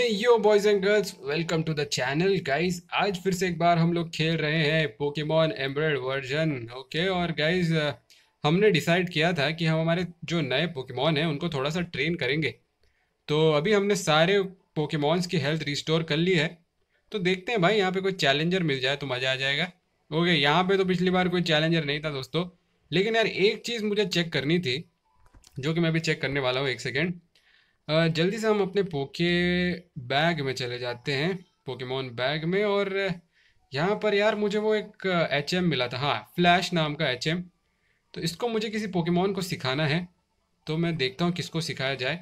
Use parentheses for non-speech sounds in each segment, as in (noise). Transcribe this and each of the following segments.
Yo boys and girls welcome to the channel guys आज फिर से एक बार हम लोग खेल रहे हैं पोकेमॉन एम्ब्रॉयड वर्जन ओके और गाइस uh, हमने डिसाइड किया था कि हम हमारे जो नए पोकेमॉन हैं उनको थोड़ा सा ट्रेन करेंगे तो अभी हमने सारे पोकेमॉन्स की हेल्थ रिस्टोर कर ली है तो देखते हैं भाई यहाँ पे कोई चैलेंजर मिल जाए तो मज़ा आ जाएगा ओके यहाँ पे तो पिछली बार कोई चैलेंजर नहीं था दोस्तों लेकिन यार एक चीज़ मुझे चेक करनी थी जो कि मैं अभी चेक करने वाला हूँ एक सेकेंड जल्दी से हम अपने पोके बैग में चले जाते हैं पोकेमोन बैग में और यहाँ पर यार मुझे वो एक एच एम मिला था हाँ फ्लैश नाम का एच एम तो इसको मुझे किसी पोकेमोन को सिखाना है तो मैं देखता हूँ किसको सिखाया जाए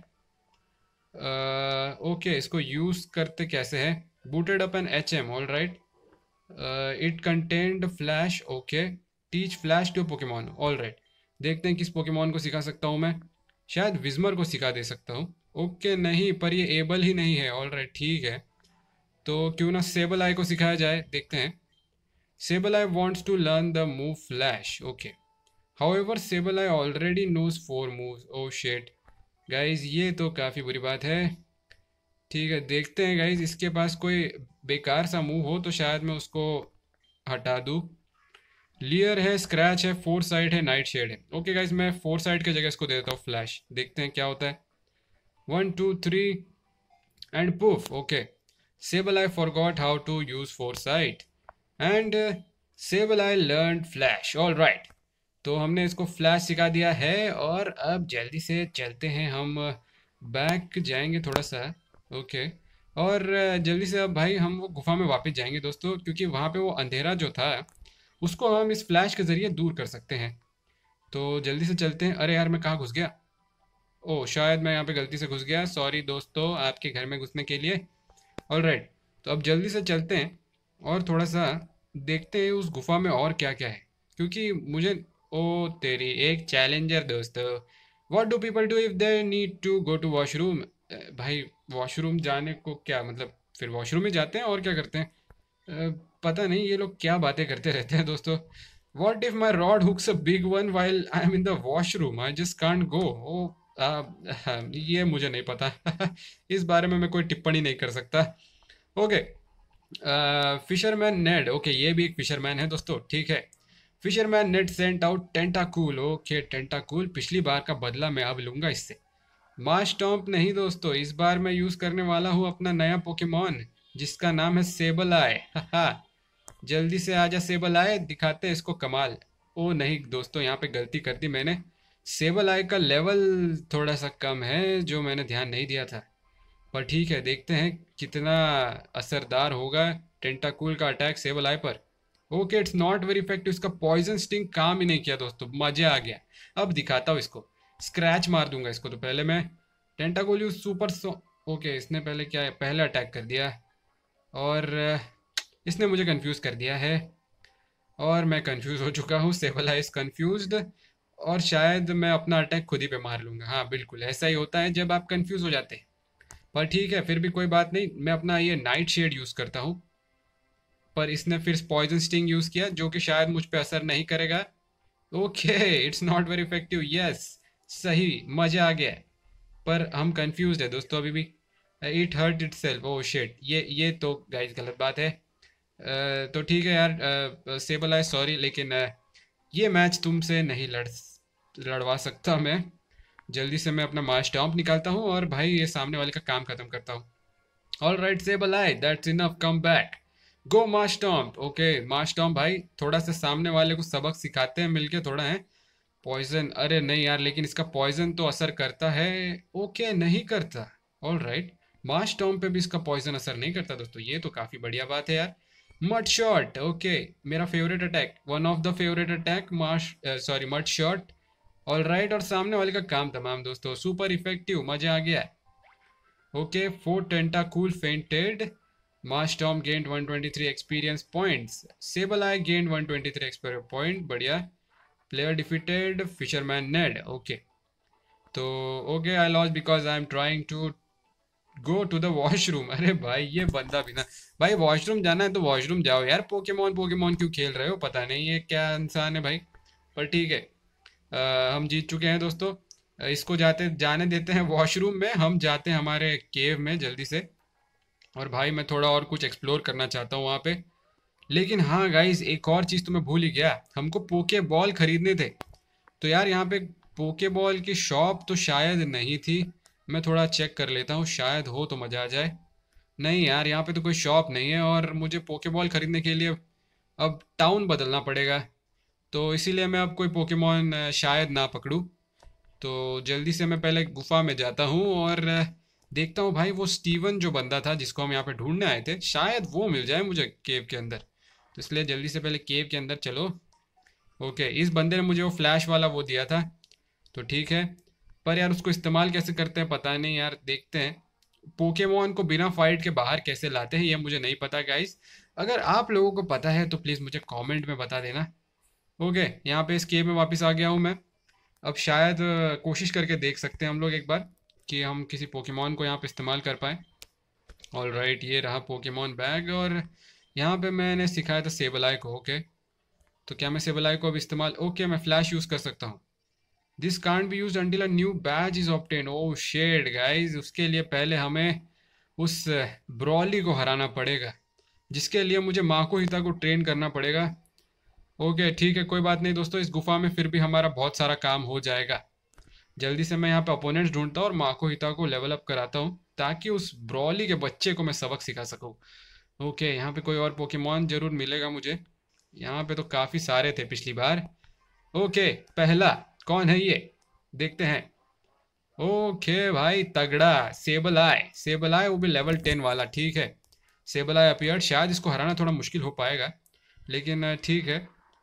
आ, ओके इसको यूज़ करते कैसे है booted up an H M all right it contained flash okay teach flash to Pokemon all right देखते हैं किस पोकेमॉन को सिखा सकता हूँ मैं शायद विजमर को सिखा दे सकता हूँ ओके okay, नहीं पर ये एबल ही नहीं है ऑल राइट ठीक है तो क्यों ना सेबल आई को सिखाया जाए देखते हैं Sableye wants to learn the move flash okay however Sableye already knows four move oh shit guys ये तो काफ़ी बुरी बात है ठीक है देखते हैं गाइज इसके पास कोई बेकार सा मूव हो तो शायद मैं उसको हटा दूँ लियर है स्क्रैच है फोर साइड है नाइट शेड है ओके okay, गाइज मैं फोर साइड की जगह इसको दे देता हूँ फ्लैश देखते हैं क्या होता है one two three and poof okay sable i forgot how to use foresight and uh, sable i learned flash all right तो हमने इसको फ्लैश सिखा दिया है और अब जल्दी से चलते हैं हम बैक uh, जाएंगे थोड़ा सा ओके और uh, जल्दी से अब भाई हम वो गुफा में वापस जाएंगे दोस्तों क्योंकि वहाँ पे वो अंधेरा जो था उसको हम इस फ्लैश के ज़रिए दूर कर सकते हैं तो जल्दी से चलते हैं अरे यार मैं कहाँ घुस गया ओ शायद मैं यहाँ पे गलती से घुस गया सॉरी दोस्तों आपके घर में घुसने के लिए ऑल राइट तो अब जल्दी से चलते हैं और थोड़ा सा देखते हैं उस गुफा में और क्या क्या है क्योंकि मुझे ओ तेरी एक चैलेंजर दोस्तों what do people do if they need to go to washroom भाई वॉशरूम जाने को क्या मतलब फिर वॉशरूम में जाते हैं और क्या करते हैं पता नहीं ये लोग क्या बातें करते रहते हैं दोस्तों what if my rod hooks a big one while I am in the washroom I just can't go oh ah, ये मुझे नहीं पता (laughs) इस बारे में मैं कोई टिप्पणी नहीं कर सकता ओके फिशरमैन नेड ओके ये भी एक फिशरमैन है दोस्तों ठीक है fisherman Ned sent out cool okay cool पिछली बार का बदला मैं अब लूंगा इससे मार्च टॉम्प नहीं दोस्तों इस बार मैं यूज़ करने वाला हूँ अपना नया पोकेमॉन जिसका नाम है सेबल आए जल्दी से आजा सेबल आए दिखाते हैं इसको कमाल ओ नहीं दोस्तों यहाँ पे गलती कर दी मैंने सेबल आई का लेवल थोड़ा सा कम है जो मैंने ध्यान नहीं दिया था पर ठीक है देखते हैं कितना असरदार होगा टेंटाकूल का अटैक सेबल आई पर okay it's not very effective इसका पॉइजन स्टिंग काम ही नहीं किया दोस्तों मज़े आ गया अब दिखाता हूँ इसको स्क्रैच मार दूंगा इसको तो पहले मैं Tentacool use super so okay इसने पहले क्या है पहले अटैक कर दिया और uh, इसने मुझे कन्फ्यूज कर दिया है और मैं कन्फ्यूज हो चुका हूँ सेबल आई इज़ कन्फ्यूज और शायद मैं अपना अटैक खुद ही पे मार लूँगा हाँ बिल्कुल ऐसा ही होता है जब आप कंफ्यूज हो जाते हैं पर ठीक है फिर भी कोई बात नहीं मैं अपना ये नाइट शेड यूज़ करता हूँ पर इसने फिर पॉइजन स्टिंग यूज़ किया जो कि शायद मुझ पर असर नहीं करेगा okay it's not very effective yes सही मज़ा आ गया पर हम कन्फ्यूज है दोस्तों अभी भी it hurt itself oh shit ये ये तो गाइज गलत बात है तो ठीक है यार सेबल आई सॉरी लेकिन ये मैच तुमसे नहीं लड़ लड़वा सकता मैं जल्दी से मैं अपना मार स्टॉम्प निकालता हूँ और भाई ये सामने वाले का काम खत्म करता हूँ all right Sableye that's enough come back go Marshtomp okay मार स्टॉम्प भाई थोड़ा सा सामने वाले को सबक सिखाते हैं मिलके थोड़ा है पॉइजन अरे नहीं यार लेकिन इसका पॉइजन तो असर करता है ओके okay, नहीं करता ऑल राइट मार स्टॉम्प पे भी इसका पॉइजन असर नहीं करता दोस्तों ये तो काफ़ी बढ़िया बात है यार मट शॉर्ट ओके मेरा favourite attack one of the favourite attack marsh sorry mud shot all right और सामने वाले का काम तमाम दोस्तों सुपर इफेक्टिव मजा आ गया okay foe Tentacool fainted Marshtomp gained 123 experience points Sableye gained 123 experience point बढ़िया player defeated fisherman Ned okay तो okay I lost because I am trying to go to the washroom अरे भाई ये बंदा बिना भाई washroom जाना है तो वॉशरूम जाओ यार पोकेमोन पोकेमोन क्यों खेल रहे हो पता नहीं ये क्या इंसान है भाई पर ठीक है हम जीत चुके हैं दोस्तों इसको जाते जाने देते हैं वॉशरूम में हम जाते हैं हमारे केव में जल्दी से और भाई मैं थोड़ा और कुछ एक्सप्लोर करना चाहता हूँ वहाँ पे लेकिन हाँ गाइज एक और चीज़ तो मैं भूल ही गया हमको पोके बॉल ख़रीदने थे तो यार यहाँ पे पोके बॉल की शॉप तो शायद नहीं थी मैं थोड़ा चेक कर लेता हूँ शायद हो तो मज़ा आ जाए नहीं यार यहाँ पे तो कोई शॉप नहीं है और मुझे पोके बॉल ख़रीदने के लिए अब टाउन बदलना पड़ेगा तो इसीलिए मैं अब कोई पोकेमॉन शायद ना पकड़ूँ तो जल्दी से मैं पहले गुफा में जाता हूँ और देखता हूँ भाई वो स्टीवन जो बंदा था जिसको हम यहाँ पे ढूंढने आए थे शायद वो मिल जाए मुझे केव के अंदर तो इसलिए जल्दी से पहले केव के अंदर चलो ओके इस बंदे ने मुझे वो फ्लैश वाला वो दिया था तो ठीक है पर यार उसको इस्तेमाल कैसे करते हैं पता नहीं यार देखते हैं पोकेमॉन को बिना फाइट के बाहर कैसे लाते हैं ये मुझे नहीं पता गाइस अगर आप लोगों को पता है तो प्लीज़ मुझे कॉमेंट में बता देना ओके यहाँ पे इस केव में वापस आ गया हूँ मैं अब शायद कोशिश करके देख सकते हैं हम लोग एक बार कि हम किसी पोकेमॉन को यहाँ पे इस्तेमाल कर पाए ऑल राइट ये रहा पोकेमॉन बैग और यहाँ पे मैंने सिखाया था सेबलाई को ओके तो क्या मैं सेबलाई को अब इस्तेमाल ओके मैं फ्लैश यूज़ कर सकता हूँ this can't be use until a new badge is obtained oh shit guys उसके लिए पहले हमें उस ब्रॉली को हराना पड़ेगा जिसके लिए मुझे माको हिता को ट्रेन करना पड़ेगा ओके ठीक है कोई बात नहीं दोस्तों इस गुफा में फिर भी हमारा बहुत सारा काम हो जाएगा जल्दी से मैं यहाँ पे अपोनेंट्स ढूंढता हूँ और माको हिता को लेवल अप कराता हूँ ताकि उस ब्रॉली के बच्चे को मैं सबक सिखा सकूँ ओके यहाँ पे कोई और पोकेमॉन जरूर मिलेगा मुझे यहाँ पे तो काफ़ी सारे थे पिछली बार ओके पहला कौन है ये देखते हैं ओके भाई तगड़ा सेबल आय सेबल आय वो भी लेवल टेन वाला ठीक है सेबल आय अपियर शायद इसको हराना थोड़ा मुश्किल हो पाएगा लेकिन ठीक है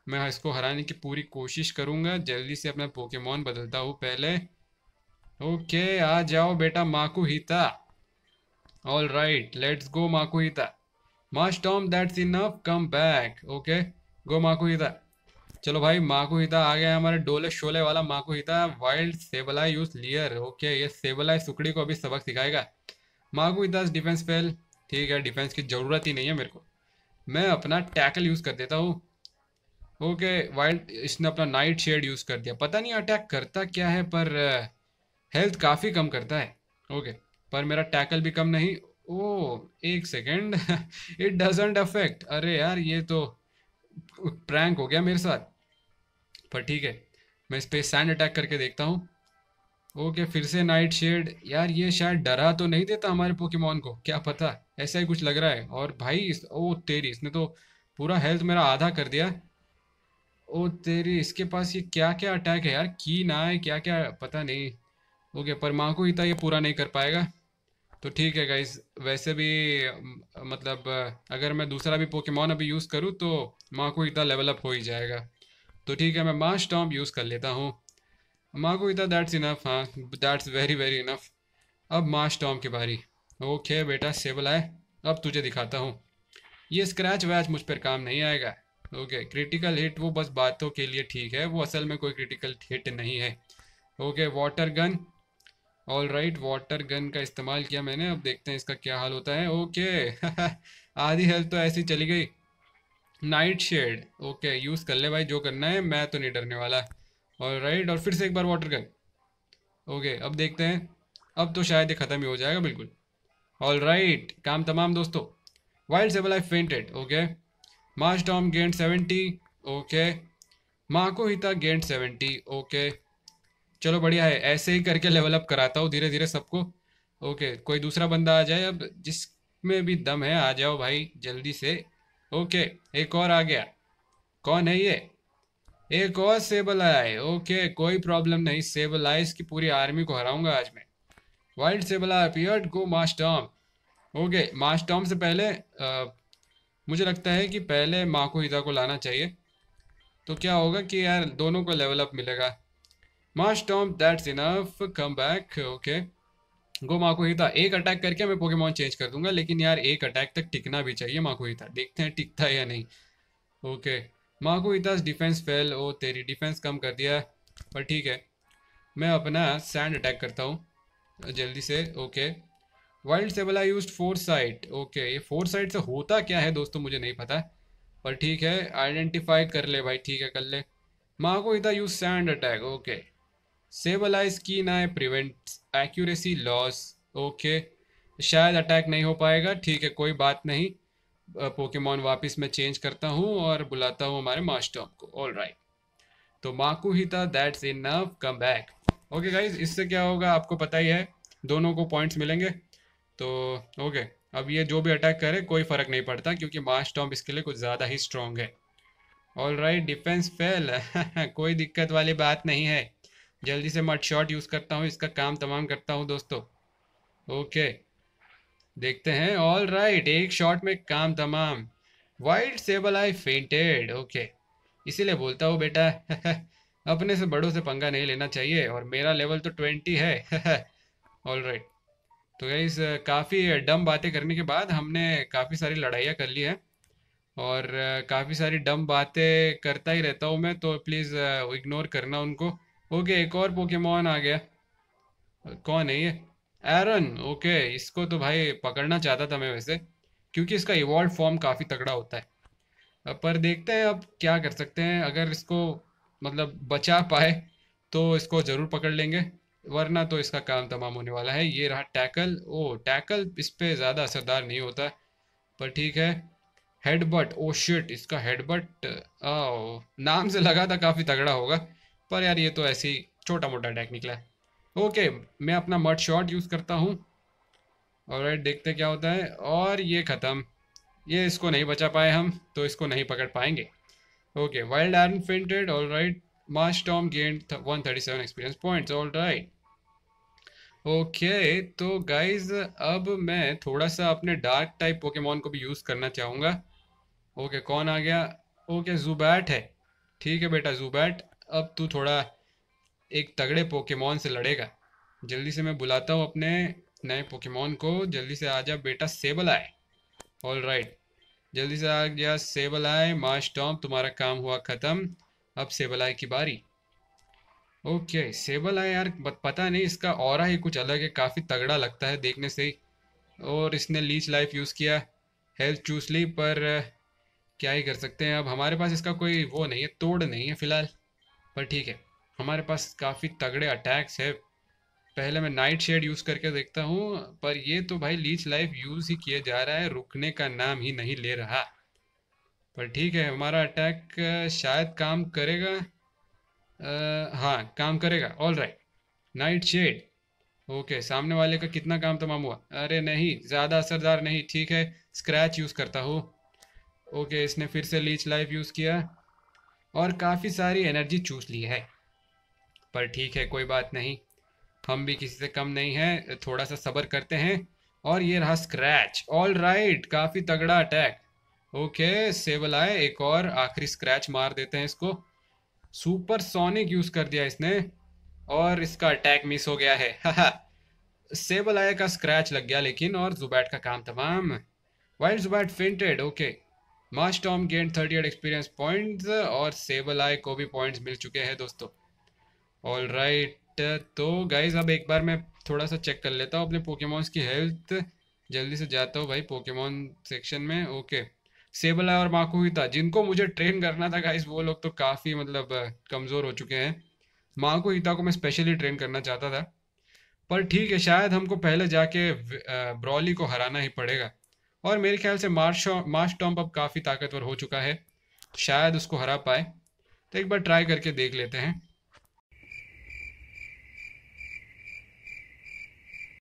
मैं इसको हराने की पूरी कोशिश करूंगा जल्दी से अपना पोकेमोन बदलता हूँ पहले ओके आ जाओ बेटा Makuhita all right let's go Makuhita Marshtomp that's enough come back okay go Makuhita चलो भाई माकुहिता आ गया हमारे डोले शोले वाला Makuhita wild Sableye use leer okay ये सेबलाई सुकड़ी को अभी सबक सिखाएगा माकुहिता डिफेंस फेल ठीक है डिफेंस की ज़रूरत ही नहीं है मेरे को मैं अपना टैकल यूज़ कर देता हूँ ओके वाइल्ड इसने अपना नाइट शेड यूज़ कर दिया पता नहीं अटैक करता क्या है पर हेल्थ uh, काफ़ी कम करता है ओके पर मेरा टैकल भी कम नहीं ओ एक सेकेंड इट डजेंट अफेक्ट अरे यार ये तो प्रैंक हो गया मेरे साथ पर ठीक है मैं इस पर सैंड अटैक करके देखता हूँ ओके फिर से नाइट शेड यार ये शायद डरा तो नहीं देता हमारे पोकेमोन को क्या पता ऐसा ही कुछ लग रहा है और भाई इस, ओ तेरी इसने तो पूरा हेल्थ मेरा आधा कर दिया ओ तेरी इसके पास ये क्या क्या अटैक है यार की ना है क्या क्या पता नहीं ओके पर माँ को इतना ये पूरा नहीं कर पाएगा तो ठीक है गाइज वैसे भी मतलब अगर मैं दूसरा भी पोकेमॉन अभी यूज़ करूँ तो माँ को इतना लेवल अप हो ही जाएगा तो ठीक है मैं माँ स्टॉम्प यूज़ कर लेता हूँ माँ को इतना दैट्स इनफ हाँ दैट्स वेरी वेरी इनफ अब माँ स्टॉम्प की बारी ओके बेटा सेबल आए अब तुझे दिखाता हूँ ये स्क्रैच वैच मुझ पर काम नहीं आएगा ओके क्रिटिकल हिट वो बस बातों के लिए ठीक है वो असल में कोई क्रिटिकल हिट नहीं है okay water gun all right water gun का इस्तेमाल किया मैंने अब देखते हैं इसका क्या हाल होता है ओके okay, (laughs) आधी हेल्थ तो ऐसी चली गई नाइट शेड ओके यूज़ कर ले भाई जो करना है मैं तो नहीं डरने वाला ऑल राइट और फिर से एक बार वाटर गन ओके अब देखते हैं अब तो शायद ये ख़त्म ही हो जाएगा बिल्कुल ऑल राइट काम तमाम दोस्तों wild Sableye fainted okay March Dom gained 70. Okay. Makuhita gained seventy okay चलो बढ़िया है ऐसे ही करके लेवल अप कराता हूँ धीरे धीरे सबको ओके कोई दूसरा बंदा आ जाए अब जिसमें भी दम है आ जाओ भाई जल्दी से ओके एक और आ गया कौन है ये एक और सेबल आया है ओके कोई प्रॉब्लम नहीं सेबल आए इसकी पूरी आर्मी को हराऊंगा आज मैं वाइल्ड सेबल आया पियर्ड गो मास्टॉम ओके मास्टॉम से पहले आ, मुझे लगता है कि पहले माँ को हिदा को लाना चाहिए तो क्या होगा कि यार दोनों को लेवल अप मिलेगा Marshtomp that's enough come back okay go हिता एक अटैक करके मैं पोके चेंज कर दूंगा लेकिन यार एक अटैक तक टिकना भी चाहिए हिता देखते हैं टिकता है या नहीं ओके हिता डिफेंस फेल ओ तेरी डिफेंस कम कर दिया पर ठीक है मैं अपना सैंड अटैक करता हूँ जल्दी से okay wild Sableye use foresight okay ये फोर साइट से होता क्या है दोस्तों मुझे नहीं पता पर ठीक है आइडेंटिफाई कर ले भाई ठीक है कर ले इधर use sand attack okay Sableye's की ना प्रिवेंट एक्यूरेसी लॉस ओके शायद अटैक नहीं हो पाएगा ठीक है कोई बात नहीं पोकेमॉन वापस मैं चेंज करता हूँ और बुलाता हूँ हमारे मास्टर को ऑल राइट right. तो Makuhita that's enough come back okay guys इससे क्या होगा आपको पता ही है दोनों को पॉइंट्स मिलेंगे तो ओके अब ये जो भी अटैक करे कोई फ़र्क नहीं पड़ता क्योंकि मार्च टॉम्प इसके लिए कुछ ज़्यादा ही स्ट्रॉन्ग है ऑल राइट डिफेंस फेल कोई दिक्कत वाली बात नहीं है जल्दी से मट शॉट यूज़ करता हूँ इसका काम तमाम करता हूँ दोस्तों ओके देखते हैं ऑल राइट एक शॉट में काम तमाम wild Sableye fainted okay इसीलिए बोलता हूँ बेटा (laughs) अपने से बड़ों से पंगा नहीं लेना चाहिए और मेरा लेवल तो ट्वेंटी है ऑल (laughs) राइट right. तो गाइज काफ़ी डम बातें करने के बाद हमने काफ़ी सारी लड़ाइयाँ कर ली है और काफ़ी सारी डम बातें करता ही रहता हूँ मैं तो प्लीज़ इग्नोर करना उनको ओके एक और पोकेमॉन आ गया कौन है ये एरन ओके इसको तो भाई पकड़ना चाहता था मैं वैसे क्योंकि इसका इवॉल्व फॉर्म काफ़ी तगड़ा होता है पर देखते हैं अब क्या कर सकते हैं अगर इसको मतलब बचा पाए तो इसको ज़रूर पकड़ लेंगे वरना तो इसका काम तमाम होने वाला है ये रहा टैकल ओ टैकल इस पर ज़्यादा असरदार नहीं होता पर ठीक है हेड बट ओ शिट इसका हेड बट ओ नाम से लगा था काफ़ी तगड़ा होगा पर यार ये तो ऐसी छोटा मोटा अटैक निकला है ओके मैं अपना मट शॉट यूज़ करता हूँ और देखते क्या होता है और ये ख़त्म ये इसको नहीं बचा पाए हम तो इसको नहीं पकड़ पाएंगे okay wild Aron fainted all right Marshdom gained 137 experience points. All right. Okay तो गाइज अब मैं थोड़ा सा अपने डार्क टाइप पोकेमोन को भी यूज़ करना चाहूँगा ओके okay, कौन आ गया ओके okay, जुबैट है ठीक है बेटा जुबैट अब तू थोड़ा एक तगड़े पोकेमोन से लड़ेगा जल्दी से मैं बुलाता हूँ अपने नए पोकेमोन को जल्दी से आ जा बेटा सेबल आए ऑल राइट जल्दी से आ गया सेबल आए मास्टॉम तुम्हारा काम हुआ ख़त्म अब सेबल आय की बारी ओके सेबल आय यार पता नहीं इसका और ही कुछ अलग है काफ़ी तगड़ा लगता है देखने से और इसने लीच लाइफ यूज़ किया हेल्थ चूस ली पर क्या ही कर सकते हैं अब हमारे पास इसका कोई वो नहीं है तोड़ नहीं है फ़िलहाल पर ठीक है हमारे पास काफ़ी तगड़े अटैक्स है पहले मैं नाइट शेड यूज़ करके देखता हूँ पर ये तो भाई लीच लाइफ यूज़ ही किया जा रहा है रुकने का नाम ही नहीं ले रहा पर ठीक है हमारा अटैक शायद काम करेगा आ, हाँ काम करेगा all right night shade okay सामने वाले का कितना काम तमाम हुआ अरे नहीं ज़्यादा असरदार नहीं ठीक है स्क्रैच यूज़ करता हो ओके इसने फिर से लीच लाइफ यूज़ किया और काफ़ी सारी एनर्जी चूस ली है पर ठीक है कोई बात नहीं हम भी किसी से कम नहीं है थोड़ा सा सब्र करते हैं और ये रहा स्क्रैच ऑल राइट काफ़ी तगड़ा अटैक ओके सेबल आए एक और आखिरी स्क्रैच मार देते हैं इसको सुपर सोनिक यूज कर दिया इसने और इसका अटैक मिस हो गया है सेबल (laughs) आए का स्क्रैच लग गया लेकिन और जुबैट का काम तमाम wild Zubat fainted okay Marshtomp gain thirty eight experience points और सेबल आए को भी पॉइंट्स मिल चुके हैं दोस्तों ऑल राइट तो गाइज अब एक बार मैं थोड़ा सा चेक कर लेता हूँ अपने पोकेमॉन्स की हेल्थ जल्दी से जाता हूँ भाई पोकेमॉन सेक्शन में ओके okay. सेबला और था जिनको मुझे ट्रेन करना था गाइस वो लोग तो काफ़ी मतलब कमज़ोर हो चुके हैं माकुहिता को मैं स्पेशली ट्रेन करना चाहता था पर ठीक है शायद हमको पहले जाके ब्रॉली को हराना ही पड़ेगा और मेरे ख्याल से मार्श मार्श टॉम्प अब काफ़ी ताकतवर हो चुका है शायद उसको हरा पाए तो एक बार ट्राई करके देख लेते हैं